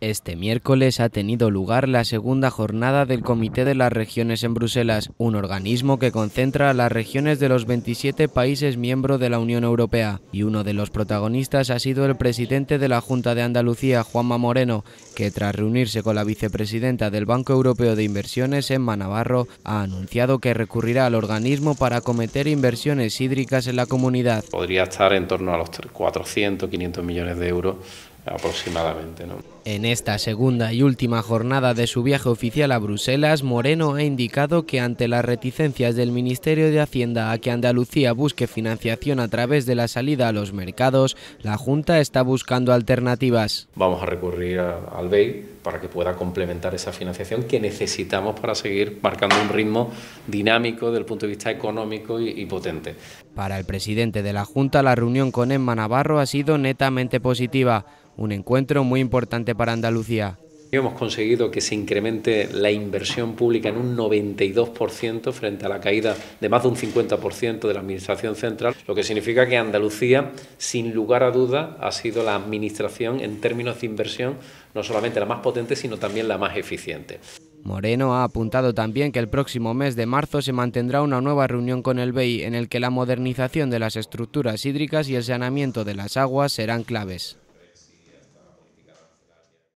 Este miércoles ha tenido lugar la segunda jornada del Comité de las Regiones en Bruselas, un organismo que concentra a las regiones de los 27 países miembros de la Unión Europea. Y uno de los protagonistas ha sido el presidente de la Junta de Andalucía, Juanma Moreno, que tras reunirse con la vicepresidenta del Banco Europeo de Inversiones, en Navarro, ha anunciado que recurrirá al organismo para acometer inversiones hídricas en la comunidad. Podría estar en torno a los 400, 500 millones de euros aproximadamente. ¿no? En esta segunda y última jornada de su viaje oficial a Bruselas, Moreno ha indicado que ante las reticencias del Ministerio de Hacienda a que Andalucía busque financiación a través de la salida a los mercados, la Junta está buscando alternativas. Vamos a recurrir al BEI para que pueda complementar esa financiación que necesitamos para seguir marcando un ritmo dinámico desde el punto de vista económico y potente. Para el presidente de la Junta, la reunión con Emma Navarro ha sido netamente positiva un encuentro muy importante para Andalucía. Hemos conseguido que se incremente la inversión pública en un 92% frente a la caída de más de un 50% de la Administración Central, lo que significa que Andalucía, sin lugar a duda, ha sido la Administración en términos de inversión no solamente la más potente, sino también la más eficiente. Moreno ha apuntado también que el próximo mes de marzo se mantendrá una nueva reunión con el BEI en el que la modernización de las estructuras hídricas y el saneamiento de las aguas serán claves.